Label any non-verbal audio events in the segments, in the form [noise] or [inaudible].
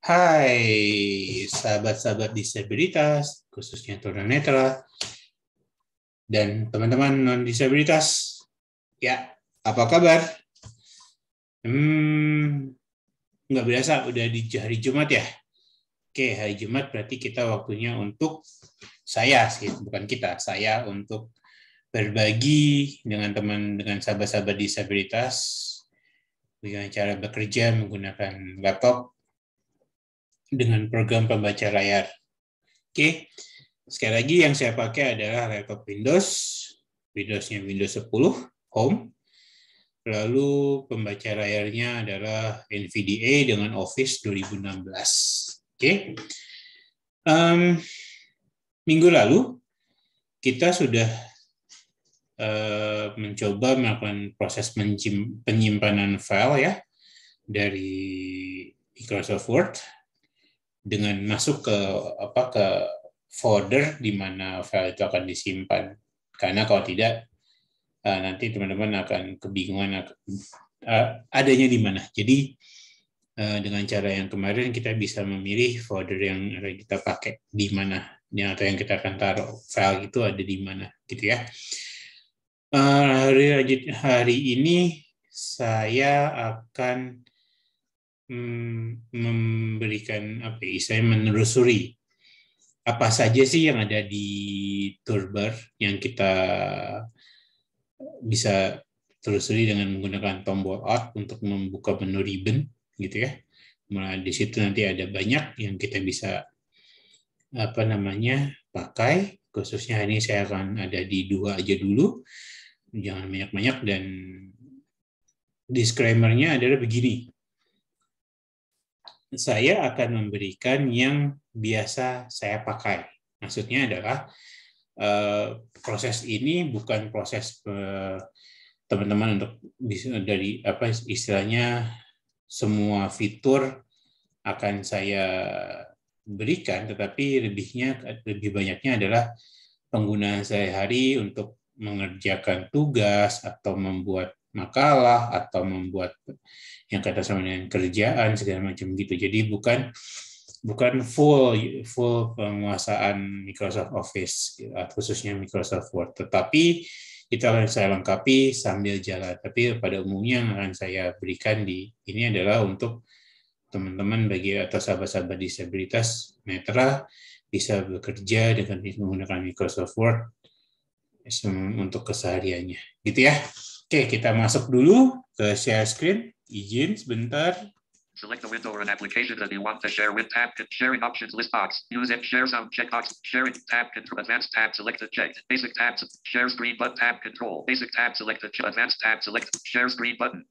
Hai, sahabat-sahabat disabilitas, khususnya tunanetra, dan teman-teman non-disabilitas. Ya, apa kabar? Hmm, nggak biasa udah di hari Jumat ya? Oke, hari Jumat berarti kita waktunya untuk saya, sih, bukan kita, saya untuk berbagi dengan teman, dengan sahabat-sahabat disabilitas dengan cara bekerja menggunakan laptop dengan program pembaca layar. Oke, sekali lagi yang saya pakai adalah laptop Windows, Windowsnya Windows 10 Home, lalu pembaca layarnya adalah NVDA dengan Office 2016. Oke, um, minggu lalu kita sudah Eh, mencoba melakukan proses penyimpanan file ya dari Microsoft Word dengan masuk ke apa ke folder di mana file itu akan disimpan karena kalau tidak eh, nanti teman-teman akan kebingungan eh, adanya di mana jadi dengan cara yang kemarin kita bisa memilih folder yang kita pakai di mana yang atau yang kita akan taruh file itu ada di mana gitu ya Eh, hari hari ini saya akan mm, memberikan apa ya, saya menelusuri apa saja sih yang ada di Turbar yang kita bisa telusuri dengan menggunakan tombol Alt untuk membuka menu ribbon gitu ya. Mulai nah, di situ nanti ada banyak yang kita bisa apa namanya pakai khususnya ini saya akan ada di dua aja dulu jangan banyak-banyak dan disclaimernya adalah begini saya akan memberikan yang biasa saya pakai maksudnya adalah eh, proses ini bukan proses eh, teman-teman untuk bisa dari apa istilahnya semua fitur akan saya berikan, tetapi lebihnya lebih banyaknya adalah penggunaan sehari-hari untuk mengerjakan tugas atau membuat makalah atau membuat yang kata sama dengan kerjaan segala macam gitu. Jadi bukan bukan full full penguasaan Microsoft Office khususnya Microsoft Word, tetapi kita akan saya lengkapi sambil jalan. Tapi pada umumnya yang akan saya berikan di ini adalah untuk teman-teman bagi atau sahabat-sahabat disabilitas netra bisa bekerja dengan menggunakan Microsoft Word untuk kesehariannya. Gitu ya. Oke, kita masuk dulu ke share screen. Izin sebentar. Select the window or an application that you want to share with tab and sharing options list box. Use it share sound checkbox. Sharing tab control. Advanced tab select the check. Basic tab share screen button tab control. Basic tab select check. advanced tab select share screen button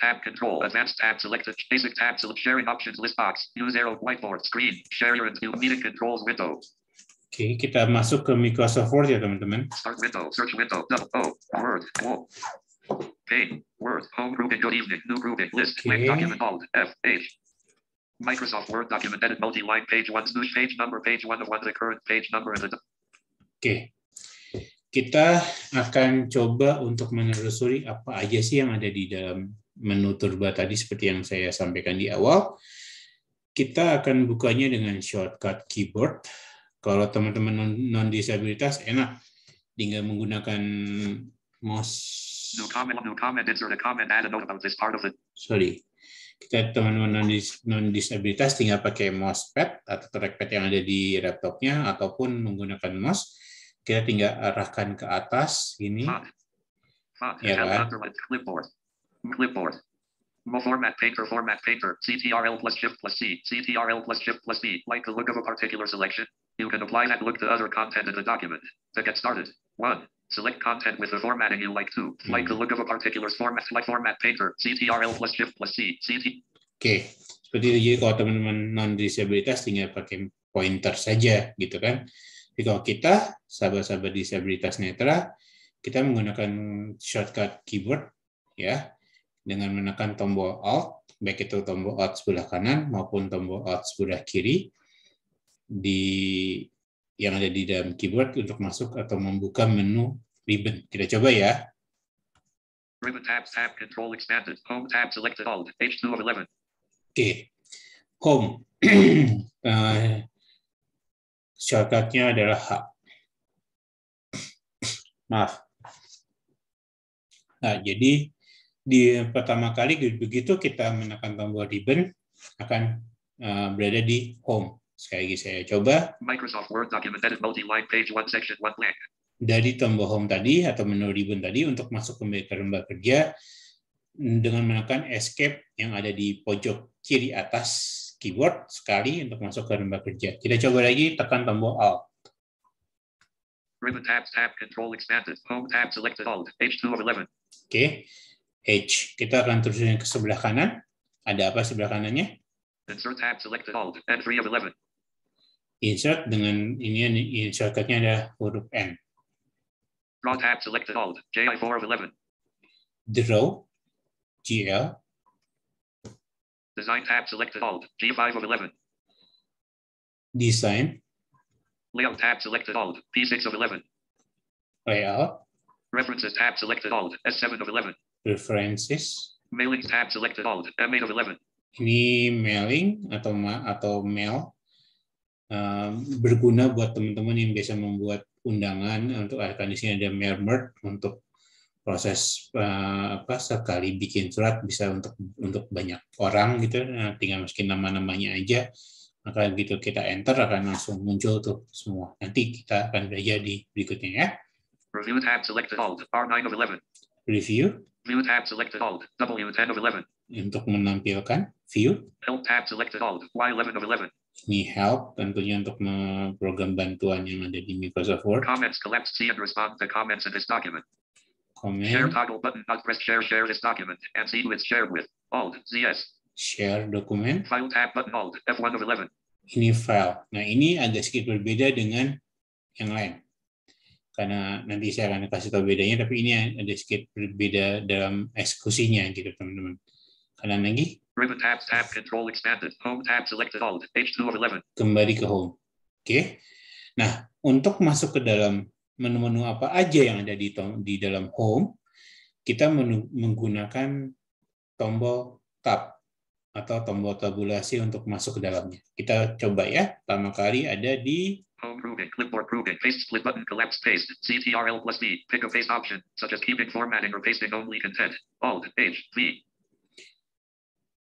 tab control advanced tab selected basic tab select sharing options list box use arrow whiteboard screen share your new meeting controls window. Oke, okay, kita masuk ke Microsoft Word ya teman-teman. Start window, search window, double O, Word, O. Pain, Word, home grouping, good evening, new grouping, list, okay. link document, alt, F, H. Microsoft Word document edit multi-line page one, Smooth, page number, page one the one, the current page number, and the... Oke, okay kita akan coba untuk menelusuri apa aja sih yang ada di dalam menu turba tadi seperti yang saya sampaikan di awal, kita akan bukanya dengan shortcut keyboard. Kalau teman-teman non-disabilitas, enak. Tinggal menggunakan mouse. Sorry. Kita teman-teman non-disabilitas tinggal pakai mousepad atau trackpad yang ada di laptopnya ataupun menggunakan mouse. Kita tinggal arahkan ke atas, ini. Ya kan? Clipboard. Mo format paper format paper. CTRL plus shift plus C. CTRL plus shift plus B. Like the look of a particular selection. You can apply that look to other content in the document. To get started. One. Select content with the formatting you like to. Mm. Like the mm-hmm. look of a particular format like format paper. CTRL plus shift plus C. CT. Okay. Seperti itu, jadi kalau teman-teman non disabilitas tinggal pakai pointer saja gitu kan. Jadi kalau kita sahabat-sahabat disabilitas netra, kita menggunakan shortcut keyboard ya dengan menekan tombol Alt, baik itu tombol Alt sebelah kanan maupun tombol Alt sebelah kiri di yang ada di dalam keyboard untuk masuk atau membuka menu ribbon. Kita coba ya. Ribbon home Oke. Okay. Home. uh, [clears throat] shortcutnya adalah H. Maaf. Nah, jadi di pertama kali begitu kita menekan tombol ribbon akan uh, berada di home. Sekali lagi saya coba. Microsoft Word document edit multi-line page one section one blank. Dari tombol home tadi atau menu ribbon tadi untuk masuk ke meja kerja dengan menekan escape yang ada di pojok kiri atas keyboard sekali untuk masuk ke lembar kerja. Kita coba lagi tekan tombol alt. Ribbon tab tab control expanded home tab selected alt page 2 of 11. Oke. Okay H. Kita akan terus ke sebelah kanan. Ada apa sebelah kanannya? Insert tab selected alt, N3 of 11. Insert dengan ini insert tabnya ada huruf N. Draw tab select alt, j 4 of 11. Draw, GL. Design tab select alt, G5 of 11. Design. Layout tab select alt, P6 of 11. Layout. References tab select alt, S7 of 11 preferences mailing tab selected all uh, made of 11 ini mailing atau ma atau mail uh, berguna buat teman-teman yang biasa membuat undangan untuk ah, di sini ada mail merge untuk proses uh, apa sekali bikin surat bisa untuk untuk banyak orang gitu nah, tinggal masukin nama-namanya aja maka gitu kita enter akan langsung muncul tuh semua nanti kita akan belajar di berikutnya ya review tab selected all R9 of 11 review View tab selected alt. W10 of 11. Untuk menampilkan view. Help tab selected alt. Y11 of 11. Ini help tentunya untuk program bantuan yang ada di Microsoft Word. Comments collect see and respond to comments in this document. Comment. Share toggle button. Not press share share this document and see who it's shared with. Alt. ZS. Share dokumen. File tab button alt. F1 of 11. Ini file. Nah ini agak sedikit berbeda dengan yang lain karena nanti saya akan kasih tahu bedanya tapi ini ada sedikit berbeda dalam eksekusinya gitu teman-teman kanan lagi Home tab selected all. kembali ke home oke nah untuk masuk ke dalam menu-menu apa aja yang ada di di dalam home kita menggunakan tombol tab atau tombol tabulasi untuk masuk ke dalamnya. Kita coba ya. Pertama kali ada di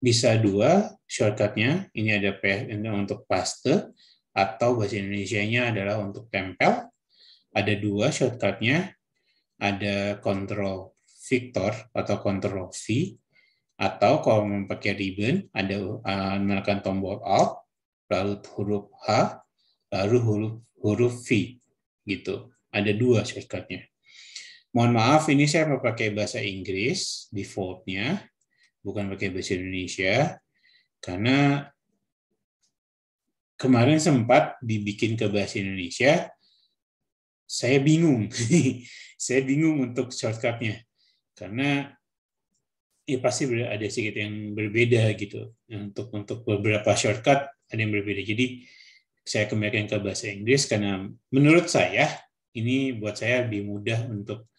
Bisa dua shortcutnya, ini ada ini untuk paste, atau bahasa Indonesia-nya adalah untuk tempel. Ada dua shortcutnya, ada control Victor atau control V, atau kalau memang pakai ribbon, ada uh, menekan tombol Alt, lalu huruf H, lalu huruf huruf V. Gitu. Ada dua shortcutnya. Mohon maaf, ini saya mau pakai bahasa Inggris defaultnya, bukan pakai bahasa Indonesia, karena kemarin sempat dibikin ke bahasa Indonesia, saya bingung. [laughs] saya bingung untuk shortcutnya. Karena ya pasti ada sedikit yang berbeda gitu. Untuk untuk beberapa shortcut ada yang berbeda. Jadi saya kembali ke bahasa Inggris karena menurut saya ini buat saya lebih mudah untuk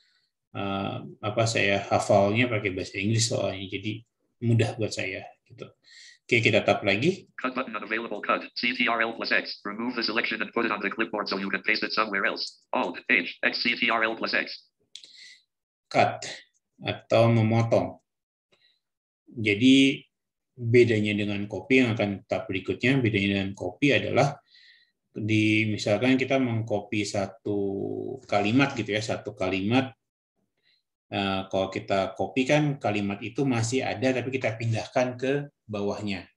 uh, apa saya hafalnya pakai bahasa Inggris soalnya. Jadi mudah buat saya gitu. Oke, kita tap lagi. Cut button unavailable cut. CTRL plus X. Remove the selection and put it on the clipboard so you can paste it somewhere else. Alt H X CTRL plus X. Cut atau memotong. Jadi bedanya dengan kopi yang akan tetap berikutnya, bedanya dengan kopi adalah di misalkan kita mengcopy satu kalimat gitu ya, satu kalimat eh, kalau kita copy kan kalimat itu masih ada tapi kita pindahkan ke bawahnya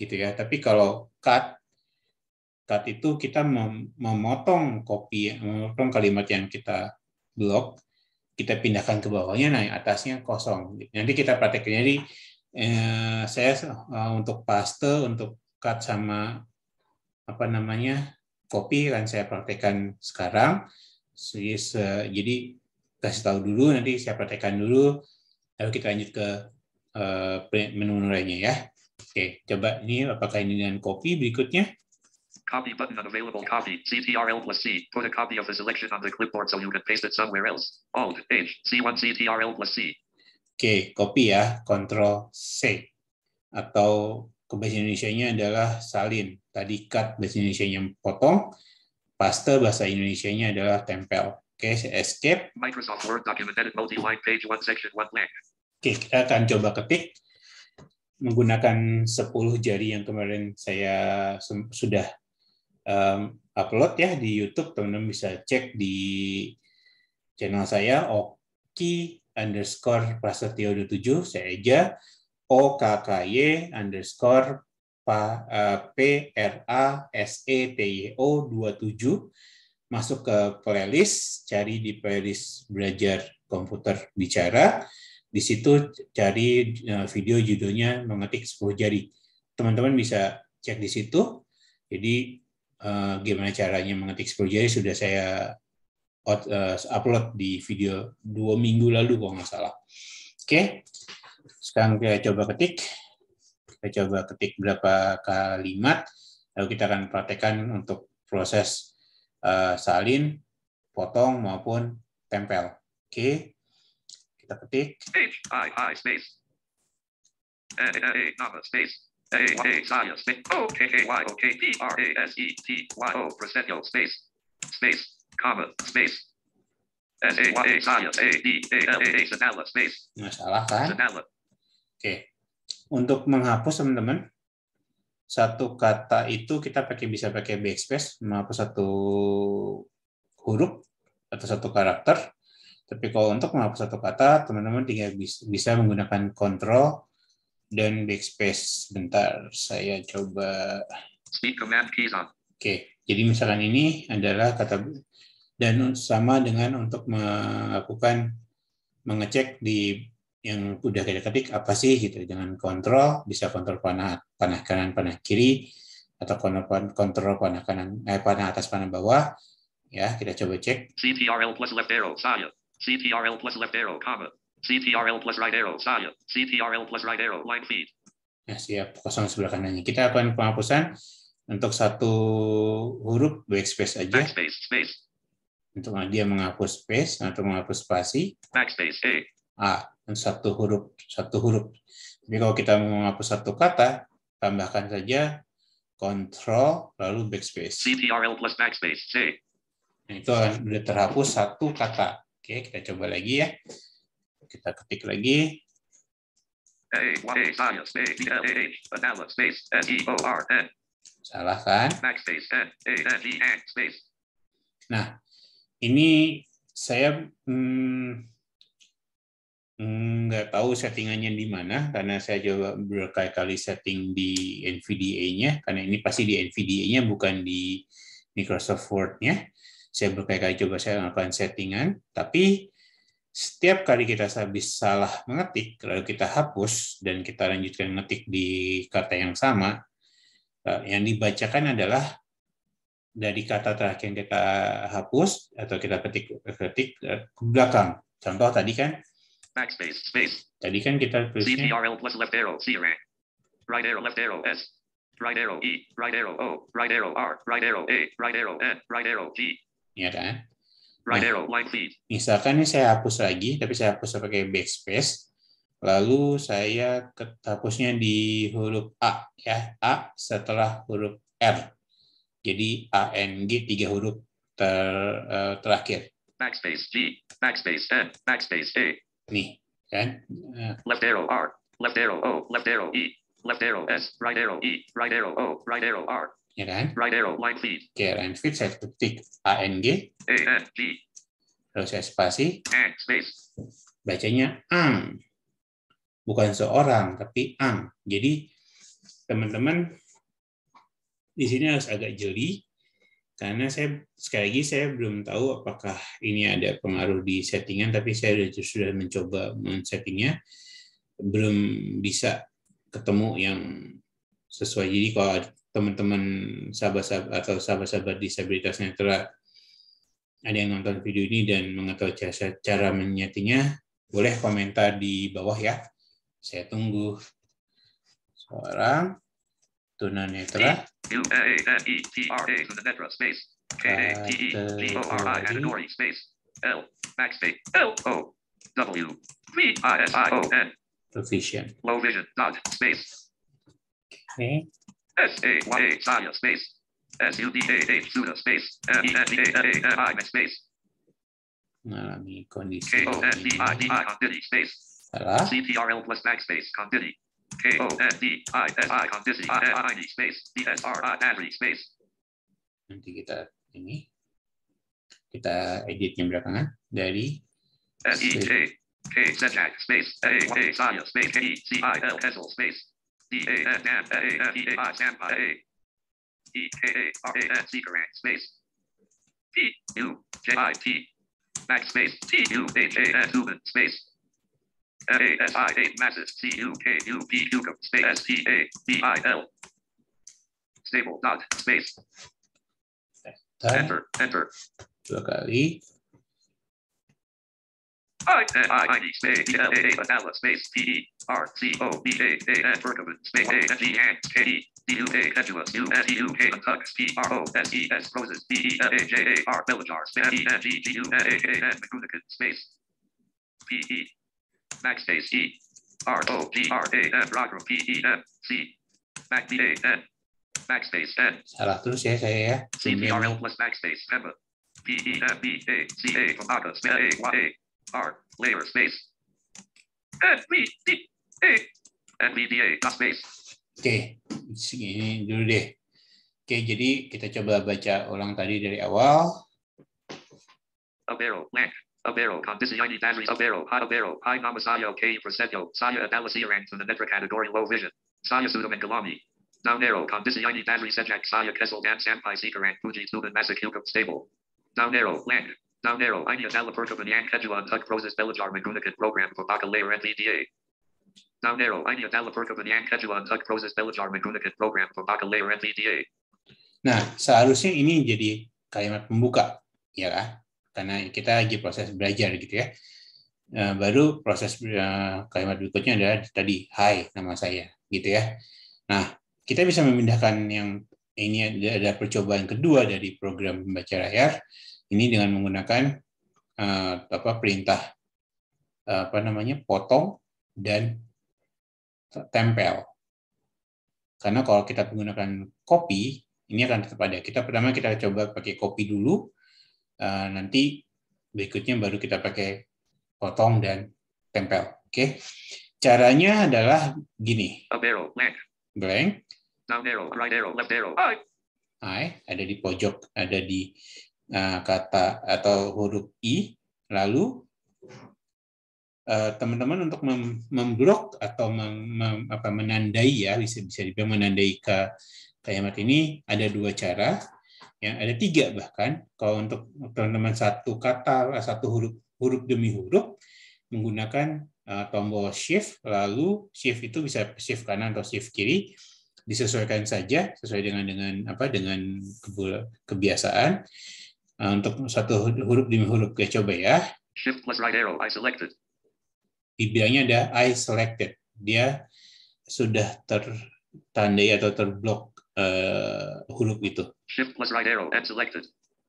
gitu ya tapi kalau cut cut itu kita memotong copy memotong kalimat yang kita blok kita pindahkan ke bawahnya, nah atasnya kosong. Nanti kita praktekin. Jadi eh, saya eh, untuk paste, untuk cut sama apa namanya kopi kan saya praktekkan sekarang. Jadi, se, eh, jadi kasih tahu dulu, nanti saya praktekkan dulu, lalu kita lanjut ke eh, menu lainnya ya. Oke, coba ini apakah ini dengan kopi berikutnya? Copy button unavailable copy. CTRL plus C. Put a copy of the selection on the clipboard so you can paste it somewhere else. Alt H C1 CTRL plus C. Oke, okay, copy ya. Control C. Atau ke bahasa Indonesia-nya adalah salin. Tadi cut bahasa Indonesia-nya potong. Paste bahasa Indonesia-nya adalah tempel. Oke, okay, escape. Microsoft Word document edit multi-line page one section one blank. Oke, okay, kita akan coba ketik menggunakan 10 jari yang kemarin saya sudah um, upload ya di YouTube teman-teman bisa cek di channel saya Oki underscore Prasetyo 27 saya aja O K K Y underscore e, P R A S E T Y O 27 masuk ke playlist cari di playlist belajar komputer bicara di situ cari e, video judulnya mengetik 10 jari teman-teman bisa cek di situ jadi uh, gimana caranya mengetik 10 jari sudah saya out, uh, upload di video dua minggu lalu kalau nggak salah. Oke, okay. sekarang kita coba ketik. Kita coba ketik berapa kalimat, lalu kita akan praktekkan untuk proses uh, salin, potong, maupun tempel. Oke, okay. kita ketik. H, I, I, space. A, A, A, space o k y o k p r a s e t y o Presentio space. Space. Comma. Space. kan? Oke. Untuk menghapus teman-teman, satu kata itu kita pakai bisa pakai backspace menghapus satu huruf atau satu karakter. Tapi kalau untuk menghapus satu kata, teman-teman tinggal bisa menggunakan kontrol dan backspace bentar saya coba speed command keys on oke jadi misalkan ini adalah kata dan sama dengan untuk melakukan mengecek di yang udah kita ketik apa sih gitu dengan kontrol bisa kontrol panah panah kanan panah kiri atau kontrol kontrol panah kanan eh, panah atas panah bawah ya kita coba cek CTRL plus left arrow saya CTRL plus left arrow comma CTRL plus right arrow. Saya. CTRL plus right arrow. Line feed. Ya, siap. Kosong sebelah kanannya. Kita akan penghapusan untuk satu huruf backspace aja. Backspace, space. Untuk dia menghapus space atau menghapus spasi. Backspace, A. Eh. A. Dan satu huruf, satu huruf. Jadi kalau kita mau menghapus satu kata, tambahkan saja Control lalu backspace. CTRL plus backspace, C. Eh. Nah, itu sudah terhapus satu kata. Oke, kita coba lagi ya kita ketik lagi. Salah kan? Nah, ini saya hmm, hmm tahu settingannya di mana karena saya coba berkali-kali setting di NVDA-nya karena ini pasti di NVDA-nya bukan di Microsoft Word-nya. Saya berkali-kali coba saya melakukan settingan, tapi setiap kali kita habis salah mengetik, lalu kita hapus dan kita lanjutkan mengetik di kata yang sama, eh, yang dibacakan adalah dari kata terakhir yang kita hapus atau kita ketik ketik eh, ke belakang. Contoh tadi kan backspace space. Tadi kan kita tulisnya CTRL plus left arrow C Right arrow left arrow S. Right arrow E. Right arrow O. Right arrow R. Right arrow A. Right arrow N. Right arrow G. Iya kan? Right arrow, white feed. Misalkan ini saya hapus lagi, tapi saya hapus pakai backspace. Lalu saya hapusnya di huruf A ya, A setelah huruf R. Jadi A N G tiga huruf ter, uh, terakhir. Backspace G, backspace N, backspace A. Nih, kan? Uh. Left arrow R, left arrow O, left arrow E, left arrow S, right arrow E, right arrow O, right arrow R ya kan? Right arrow, line feed. Oke, line feed saya ketik ANG. ANG. E, Lalu saya spasi. And e, space. Bacanya ang. Bukan seorang, tapi ang. Jadi teman-teman di sini harus agak jeli karena saya sekali lagi saya belum tahu apakah ini ada pengaruh di settingan tapi saya sudah sudah mencoba men-settingnya belum bisa ketemu yang sesuai jadi kalau teman-teman sahabat-sahabat atau sahabat-sahabat disabilitas netra ada yang nonton video ini dan mengetahui cara, cara menyatinya, boleh komentar di bawah ya. Saya tunggu. Seorang tunanetra. netra. L, e e Low vision, Not space. Okay. S-A-Y, space. S-U-D-A-A, space. M-E-S-A-A-M-I, space. No, space. C-T-R-L plus backspace, conditi. K O N D I S I conditi, I-N-I-D, space. D-S-R-I, space. Nanti kita ini. Kita edit yang belakangan. Dari. S-E-J. K, space. A-A, space. K-E-C-I-L, Kessel, space. D-A-S-M-A-S-E-A, space. T-U-J-I-T, backspace, T-U-H-A-S, human space. F-A-S-I-A, masses, C-U-K-U-P, space, S-T-A-B-I-L. Stable dot, space. Enter, enter. I, I, I, space, L, A, A, space, P, E. R C O B A A N Berkowitz B A N G A K E D U A Edulus U S E U K Tucks P R O S E S Roses B E N A J A R Bellajars B E N G G U N A K N McCusican Space P E Backspace E R O G R A N Roger P E N C Back B A N space N Salah terus ya saya ya C P R L plus Max Backspace Pemba P E N B A C A Pembaga B A Y A R Layer Space N B D NVDA, eh, eh, space. Oke, segini dulu deh. Oke, jadi kita coba baca ulang tadi dari awal. A barrel, neck, a barrel, ini a barrel, hot a barrel, high nama saya, k percento, saya analisi rank to the network category low vision, saya sudah mengalami. Now narrow, kondisi ini tazri, sejak saya kesel dan sampai sekarang puji Tuhan masih cukup stable. Now narrow, now narrow, ini adalah perkembangan kejuan tak proses belajar menggunakan program pembaka layer VDA. Down arrow, Inia Dalaperka Banyan Kedua untuk Proses Belajar menggunakan program pembuka layer NVDA. Nah, seharusnya ini jadi kalimat pembuka, ya lah, Karena kita lagi proses belajar gitu ya. Eh, baru proses eh, kalimat berikutnya adalah tadi, hai nama saya, gitu ya. Nah, kita bisa memindahkan yang ini ada percobaan kedua dari program pembaca layar ini dengan menggunakan uh, apa perintah uh, apa namanya potong dan tempel. Karena kalau kita menggunakan kopi, ini akan tetap ada. Kita pertama kita coba pakai kopi dulu, eh, nanti berikutnya baru kita pakai potong dan tempel. Oke, okay? caranya adalah gini. Blank. Down arrow, right arrow, left I. ada di pojok, ada di eh, kata atau huruf i. Lalu Eh, teman-teman untuk mem memblok atau mem mem apa, menandai ya bisa bisa dibilang menandai ke kalimat ini ada dua cara ya ada tiga bahkan kalau untuk teman-teman satu kata eh, satu huruf huruf demi huruf menggunakan uh, tombol shift lalu shift itu bisa shift kanan atau shift kiri disesuaikan saja sesuai dengan dengan apa dengan kebiasaan uh, untuk satu huruf demi huruf kita ya coba ya shift plus right arrow I selected dibilangnya ada I selected. Dia sudah tertandai atau terblok uh, huruf itu. Shift plus right arrow and selected.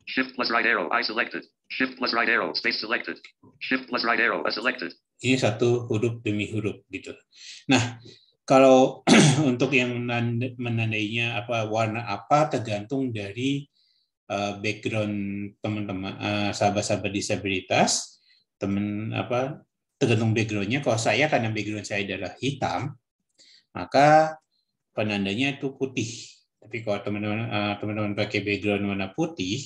Shift plus right arrow I selected. Shift plus right arrow space selected. Shift plus right arrow I selected. Ini satu huruf demi huruf gitu. Nah, kalau [clears throat] untuk yang menandainya apa warna apa tergantung dari uh, background teman-teman uh, sahabat-sahabat disabilitas teman apa tergantung backgroundnya. Kalau saya karena background saya adalah hitam, maka penandanya itu putih. Tapi kalau teman-teman eh, teman-teman pakai background warna putih,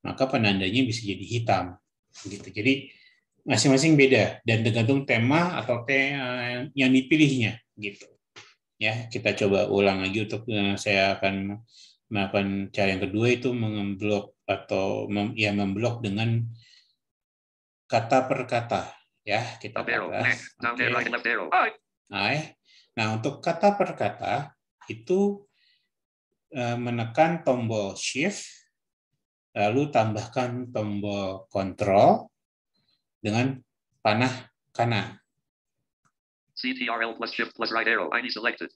maka penandanya bisa jadi hitam. Gitu. Jadi masing-masing beda dan tergantung tema atau te eh, yang dipilihnya gitu. Ya, kita coba ulang lagi untuk eh, saya akan melakukan cara yang kedua itu mengemblok atau mem, ya memblok dengan kata per kata ya kita Okay. Nah, untuk kata per kata itu eh, menekan tombol shift lalu tambahkan tombol control dengan panah kanan. CTRL plus shift plus right arrow. ini selected.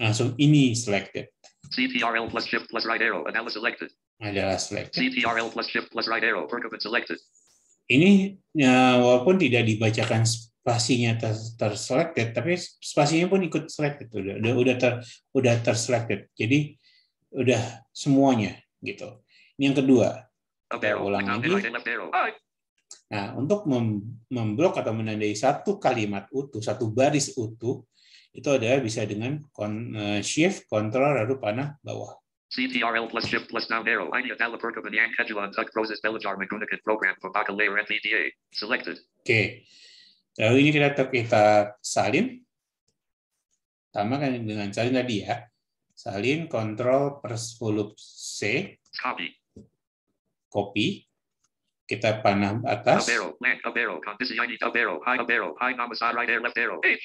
Langsung ini selected. CTRL plus shift plus right arrow. Adalah selected. Adalah selected. CTRL plus shift plus right arrow. Perkevin selected ini ya, walaupun tidak dibacakan spasinya ter, terselected, tapi spasinya pun ikut selected, udah udah udah ter udah terselected. Jadi udah semuanya gitu. Ini yang kedua. Kita ulang lagi. Nah, untuk mem memblok atau menandai satu kalimat utuh, satu baris utuh, itu adalah bisa dengan eh, shift, control, lalu panah bawah. CTRL plus shift plus down arrow. of the Banyan Kedula Tuck Roses Belajar Magunikan Program for Baccalaureate MPDA. Selected. Oke. Okay. Lalu ini kita tetap kita salin. Sama kan dengan salin tadi ya. Salin kontrol per volume C. Copy. Copy. Kita panah atas. Up arrow, land, up arrow, this is need up arrow, high, up arrow, high, number side, right, air, left arrow, H.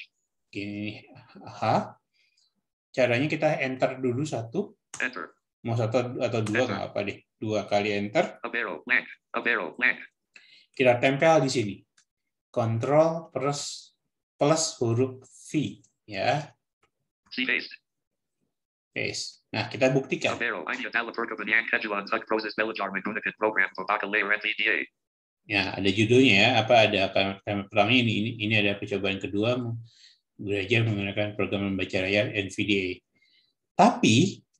Gini, H. Caranya kita enter dulu satu, Enter. Mau satu atau dua nggak apa deh. Dua kali enter. Up arrow, black. Up arrow, black. Kita tempel di sini. Control plus plus huruf V ya. C paste. Paste. Nah, kita buktikan. Ya, ada judulnya ya. Apa ada apa pertama ini, ini ini ada percobaan kedua belajar menggunakan program membaca layar NVDA. Tapi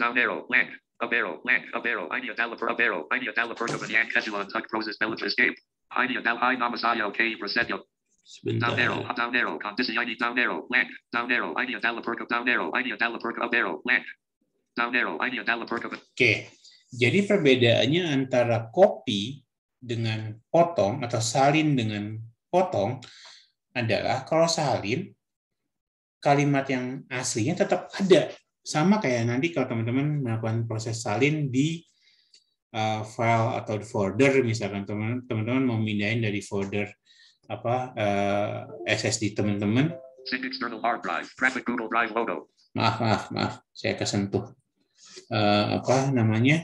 Down arrow, land, a barrel, land, a barrel, I need a dollar for a barrel, I need a dollar per command, Kesula, tuck, roses, village, escape. I need a dollar, I namasayo, K, Brasenio. Down arrow, up down arrow, condition, I need down arrow, blank, down arrow, I need a dollar for a down arrow, I need a dollar for a barrel, blank. Down arrow, I need a dollar a barrel. okay. jadi perbedaannya antara copy dengan potong atau salin dengan potong adalah kalau salin kalimat yang aslinya tetap ada sama kayak nanti kalau teman-teman melakukan proses salin di uh, file atau folder misalkan teman-teman mau mindahin dari folder apa uh, eh, SSD teman-teman maaf maaf maaf saya kesentuh uh, apa namanya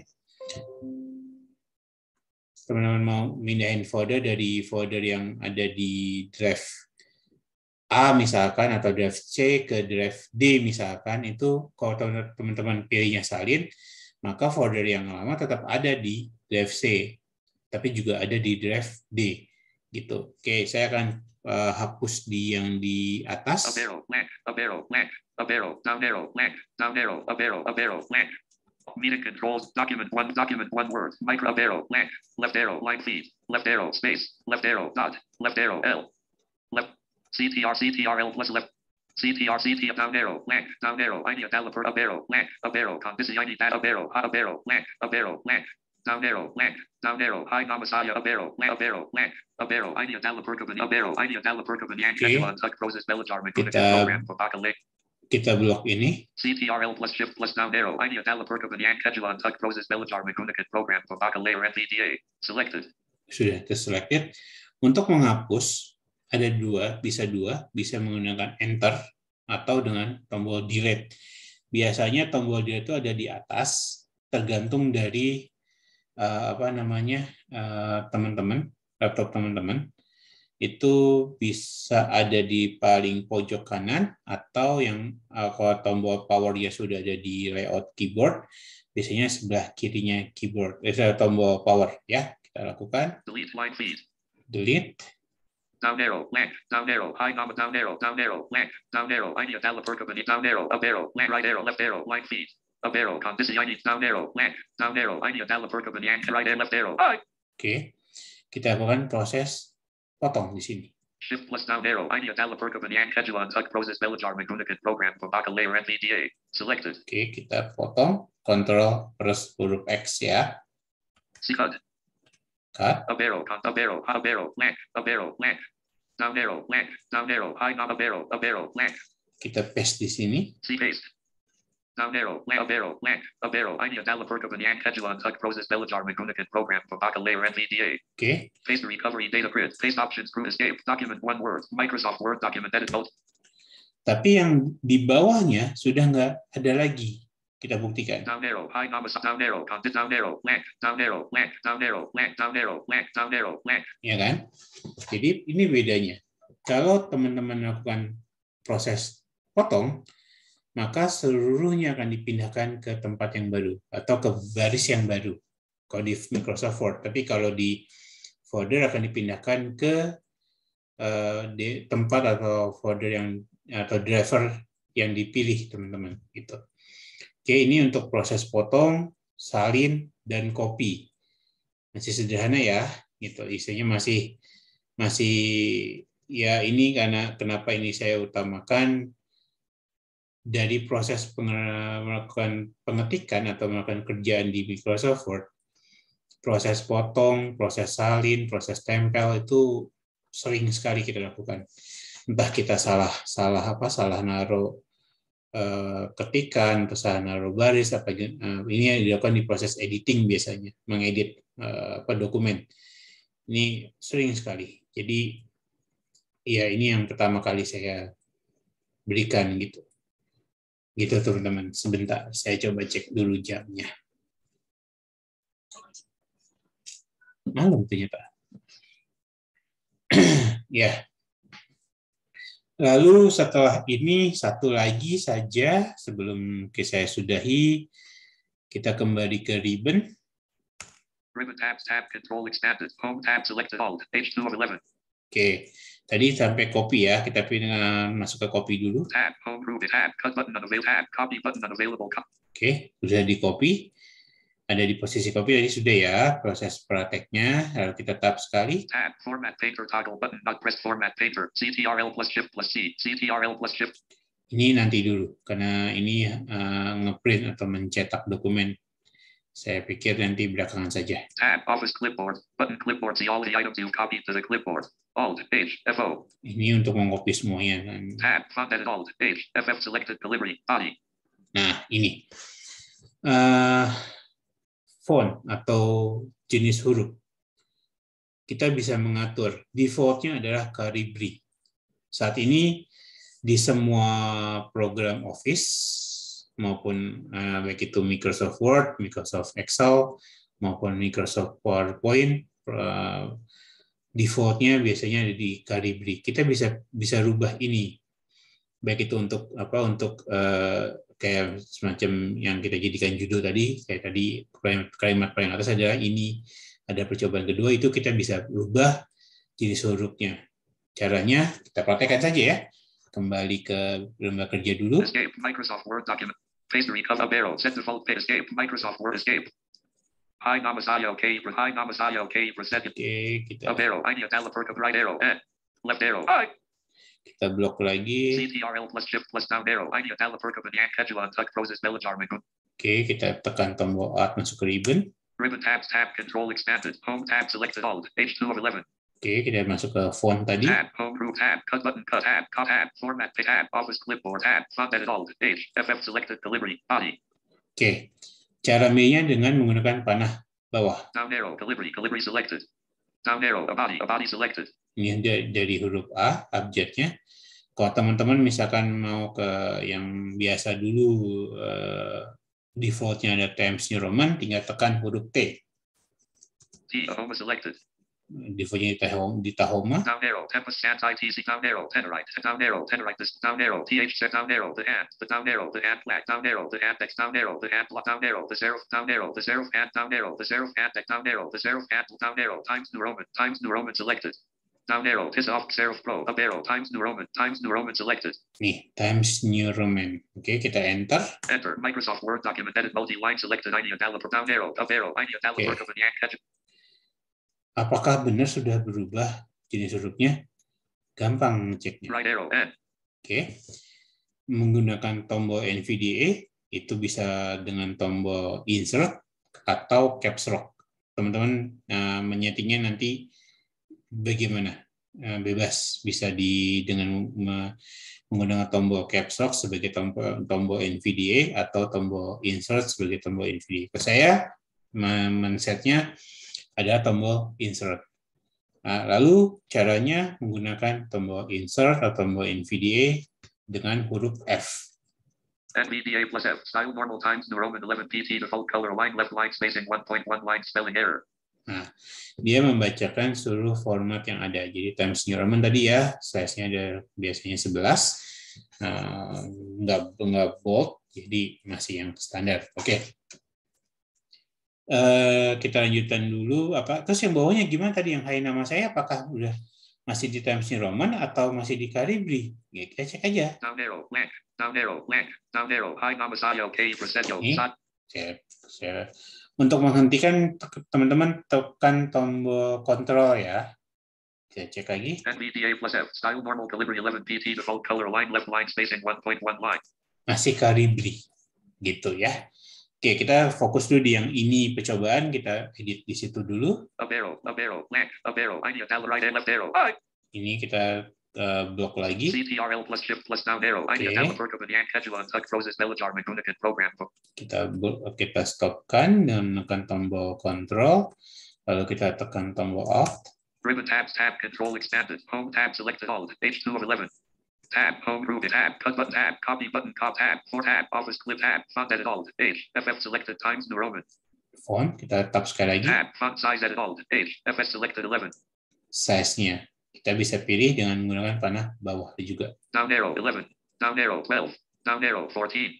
teman-teman mau mindahin folder dari folder yang ada di drive A misalkan atau drive C ke drive D misalkan itu kalau teman-teman pilihnya salin maka folder yang lama tetap ada di drive C tapi juga ada di drive D gitu. Oke, saya akan uh, hapus di yang di atas. left arrow, L, left, CTR CTRL plus left. CTR CTR down arrow blank down arrow. I need a developer A barrel. blank up arrow. This I need that up arrow A barrel. blank A barrel. blank down arrow blank down arrow. Hi Namasaya A barrel. blank A barrel. blank A barrel. I need a developer company up arrow. I need a developer company. Okay. Untouch process Bellajar program for Bakalink. kita blok ini. Eh? CTRL plus shift plus down arrow. I need a developer company and Kedula Untuck Process Bellajar McGunican program for Bacalayer NVDA. Selected. Sudah terselected. Untuk menghapus ada dua, bisa dua, bisa menggunakan enter atau dengan tombol delete. Biasanya tombol delete itu ada di atas, tergantung dari uh, apa namanya eh, teman-teman uh, laptop teman-teman itu bisa ada di paling pojok kanan atau yang uh, kalau tombol Power ya sudah ada di layout keyboard biasanya sebelah kirinya keyboard eh, tombol power ya kita lakukan delete delete down arrow, left, down arrow, high number, down arrow, down arrow, left, down arrow, I need a teleporter company, down arrow, up arrow, left, right arrow, left arrow, right feet, up arrow, con this is I need down arrow, left, down arrow, I need a teleporter company, and right arrow, left arrow, Oke, kita lakukan proses potong di sini. Shift plus down arrow, I need a teleporter company, and Hedgelon Tug Process Belajar Menggunakan Program for Bacalayer MVDA, selected. Oke, kita potong, Control plus huruf X ya. Sikat, Huh? A barrel, a barrel, a barrel, a barrel, high, not a barrel, a barrel, Kita paste di sini. C paste. now narrow blank, a barrel, blank, a barrel, I need a dalaperk of an tuck, process, belajar, magunican program, babaka layer, NVDA. Okay. Paste recovery data grid, paste options, group escape, document one word, Microsoft Word document edit mode. Tapi yang di bawahnya sudah nggak ada lagi kita buktikan. Down Ya kan? Jadi ini bedanya. Kalau teman-teman melakukan proses potong, maka seluruhnya akan dipindahkan ke tempat yang baru atau ke baris yang baru. Kalau di Microsoft Word, tapi kalau di folder akan dipindahkan ke uh, di tempat atau folder yang atau driver yang dipilih teman-teman itu. Oke, ini untuk proses potong, salin, dan copy. Masih sederhana ya, gitu. Isinya masih masih ya ini karena kenapa ini saya utamakan dari proses melakukan pengetikan atau melakukan kerjaan di Microsoft Word, proses potong, proses salin, proses tempel itu sering sekali kita lakukan. Entah kita salah salah apa, salah naruh Eh, ketikan, pesan naruh baris, apa eh, ini dilakukan di proses editing biasanya, mengedit eh, apa dokumen. Ini sering sekali. Jadi ya ini yang pertama kali saya berikan gitu. Gitu teman-teman. Sebentar, saya coba cek dulu jamnya. Malam ternyata. [clears throat] ya, Lalu setelah ini satu lagi saja sebelum saya sudahi kita kembali ke ribbon. Oke, tadi sampai copy ya. Kita pindah masuk ke copy dulu. Oke, sudah di copy ada di posisi copy jadi sudah ya proses prakteknya lalu kita tap sekali tab format paper toggle button not press format paper CTRL plus shift plus C CTRL plus shift ini nanti dulu karena ini uh, ngeprint atau mencetak dokumen saya pikir nanti belakangan saja tab office clipboard button clipboard see all the items you copy to the clipboard alt page fo ini untuk mengcopy semuanya tab front edit alt page ff selected delivery body nah ini uh, font atau jenis huruf. Kita bisa mengatur. Defaultnya adalah Calibri. Saat ini di semua program Office maupun eh, baik itu Microsoft Word, Microsoft Excel, maupun Microsoft PowerPoint, eh, defaultnya biasanya ada di Calibri. Kita bisa bisa rubah ini baik itu untuk apa untuk eh, kayak semacam yang kita jadikan judul tadi, kayak tadi kalimat paling atas adalah ini ada percobaan kedua itu kita bisa rubah jenis hurufnya. Caranya kita praktekkan saja ya. Kembali ke lembar kerja dulu. Escape Microsoft kita. Eh, left arrow. Kita blok lagi. Oke, kita tekan tombol Alt masuk ke ribbon. Oke, okay, kita masuk ke font tadi. Oke, okay. cara mainnya dengan menggunakan panah bawah. Down arrow, a body selected. Ini iya, dari, dari huruf A, abjadnya. Kalau teman-teman misalkan mau ke yang biasa dulu uh, defaultnya ada Times New Roman, tinggal tekan huruf T. a selected. di Tahome, di Tahoma. Down arrow, Tempest and ITC, down arrow, down arrow, this, down arrow, TH, down arrow, the and, the down arrow, the and, black, down arrow, the and, down arrow, the and, down arrow, the down arrow, the and, down arrow, the and, down arrow, the and, down arrow, times New Roman, times New Roman selected. Down arrow, piss off, pro, times New Roman, times New Roman selected. times New Roman. okay, enter. Enter, Microsoft Word document, edit, multi-line selected, a down arrow, of an Apakah benar sudah berubah jenis hurufnya? Gampang ceknya. Right arrow, eh. Oke. Okay. Menggunakan tombol NVDA, itu bisa dengan tombol insert atau caps lock. Teman-teman nah, menyetingnya nanti bagaimana? Eh, bebas bisa di dengan menggunakan tombol caps lock sebagai tombol, tombol NVDA atau tombol insert sebagai tombol NVDA. Ke saya men-setnya ada tombol insert. Nah, lalu caranya menggunakan tombol insert atau tombol NVDA dengan huruf F. NVDA plus F, style normal times New Roman 11 PT default color line left line spacing 1.1 line spelling error. Nah, dia membacakan seluruh format yang ada. Jadi Times New Roman tadi ya, size-nya ada biasanya 11. Nah, nggak, enggak bold, jadi masih yang standar. Oke. Okay. Eh, kita lanjutkan dulu apa terus yang bawahnya gimana tadi yang hai nama saya apakah udah masih di Times New Roman atau masih di Calibri ya, kita cek aja down arrow blank down arrow blank down arrow hai nama saya oke persenyo saya untuk menghentikan teman-teman tekan tombol kontrol ya kita cek lagi NVDA plus F style normal Calibri 11 PT default color line left line spacing 1.1 line masih Calibri gitu ya Oke, kita fokus dulu di yang ini percobaan, kita edit di situ dulu. arrow, arrow, next, arrow, right and Ini kita uh, blok lagi. CTRL plus shift plus down arrow, melajar program. Kita okay, kita stopkan dengan menekan tombol control, lalu kita tekan tombol off. Ribbon tabs tab control expanded, tab selected all, page 11 tab, home group tab, cut button tab, copy button, cop tab, for add office clip tab, font edit all page, FF selected times New Roman. Font, kita tap sekali lagi. add font size edit all page, FF selected 11. Size-nya. Kita bisa pilih dengan menggunakan panah bawah juga. Down arrow 11, down arrow 12, down arrow 14.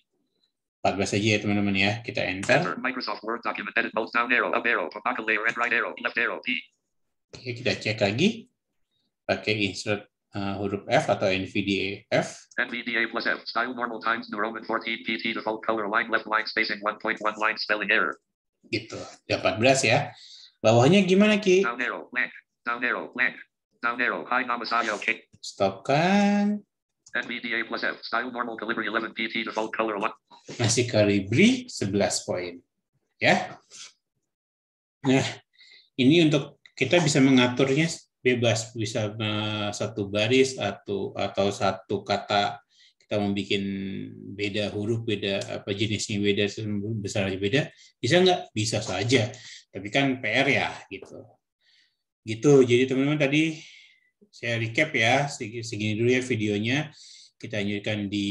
14 aja ya teman-teman ya. Kita enter. Microsoft Word document edit mode down arrow, up arrow, from layer, and right arrow, left arrow, P. Oke, kita cek lagi pakai insert uh, huruf F atau NVDA F. NVDA plus F. Style normal times New Roman 14 PT default color line left line spacing 1.1 line spelling error. Gitu. dapat 14 ya. Bawahnya gimana Ki? Down arrow, blank. Down arrow, blank. Down arrow, high nama saya, oke. Stop kan. NVDA plus F. Style normal delivery 11 PT default color line. Masih kalibri 11 poin. Ya. Nah, ini untuk kita bisa mengaturnya bebas bisa eh, satu baris atau atau satu kata kita membuat beda huruf beda apa jenisnya beda besar aja beda bisa nggak bisa saja tapi kan PR ya gitu gitu jadi teman-teman tadi saya recap ya segini dulu ya videonya kita lanjutkan di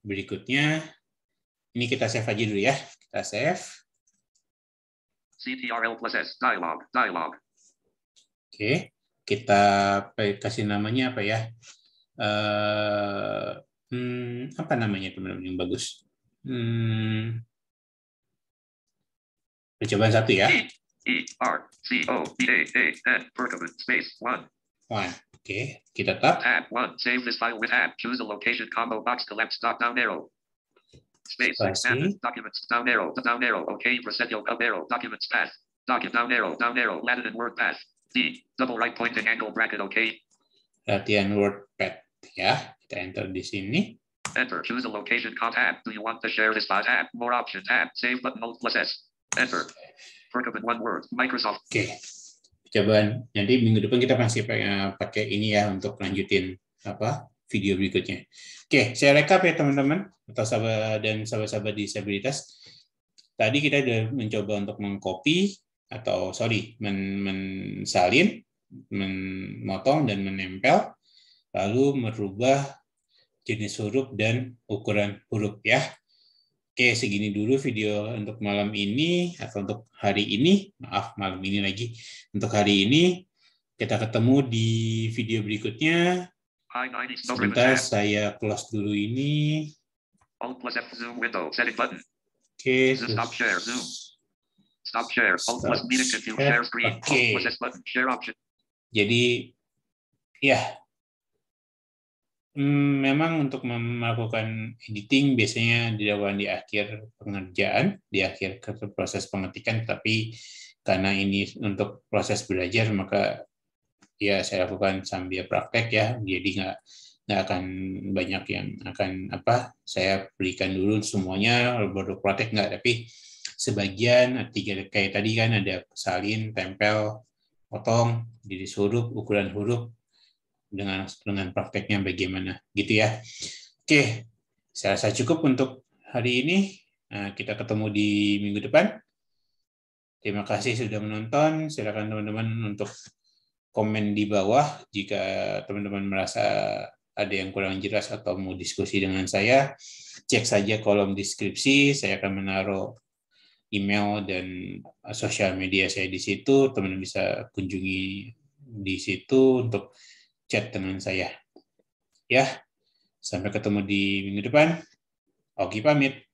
berikutnya ini kita save aja dulu ya kita save CTRL plus S dialog dialog oke okay kita ya, kasih namanya apa ya? Uh, hmm, apa namanya teman-teman yang bagus? Hmm, percobaan satu ya. E R C O B A A N percobaan space one. One. oke, okay. kita tap. Add one, save this file with add. Choose a location combo box, collapse dot down arrow. Space expand documents down arrow down arrow. Okay, reset your up arrow documents path. Document down arrow down arrow. Latin and word path. D. Double right point and angle bracket, okay. Latihan WordPad ya. Kita enter di sini. Enter, choose a location, contact. Do you want to share this by tab? More option tab. Save button, alt plus S. Enter. Recommend one word, Microsoft. Oke. Okay. Coba nanti minggu depan kita masih eh, pakai ini ya untuk lanjutin apa video berikutnya. Oke, saya rekap ya teman-teman atau sahabat dan sahabat-sahabat disabilitas. Tadi kita sudah mencoba untuk mengcopy atau sorry men, mensalin, memotong dan menempel, lalu merubah jenis huruf dan ukuran huruf ya. Oke, segini dulu video untuk malam ini atau untuk hari ini. Maaf, malam ini lagi. Untuk hari ini, kita ketemu di video berikutnya. Sebentar, saya close dulu ini. Oke, okay, zoom Stop share. Stop plus media control share screen. Okay. Plus button share option. Jadi ya hmm, memang untuk melakukan editing biasanya dilakukan di akhir pengerjaan, di akhir proses pengetikan, tapi karena ini untuk proses belajar maka ya saya lakukan sambil praktek ya, jadi nggak nggak akan banyak yang akan apa saya berikan dulu semuanya baru praktek nggak, tapi sebagian tiga kayak tadi kan ada salin, tempel, potong, jadi huruf, ukuran huruf dengan dengan prakteknya bagaimana gitu ya. Oke, saya rasa cukup untuk hari ini. Nah, kita ketemu di minggu depan. Terima kasih sudah menonton. Silakan teman-teman untuk komen di bawah jika teman-teman merasa ada yang kurang jelas atau mau diskusi dengan saya, cek saja kolom deskripsi. Saya akan menaruh email dan uh, sosial media saya di situ. Teman bisa kunjungi di situ untuk chat dengan saya. Ya, sampai ketemu di minggu depan. Oke, pamit.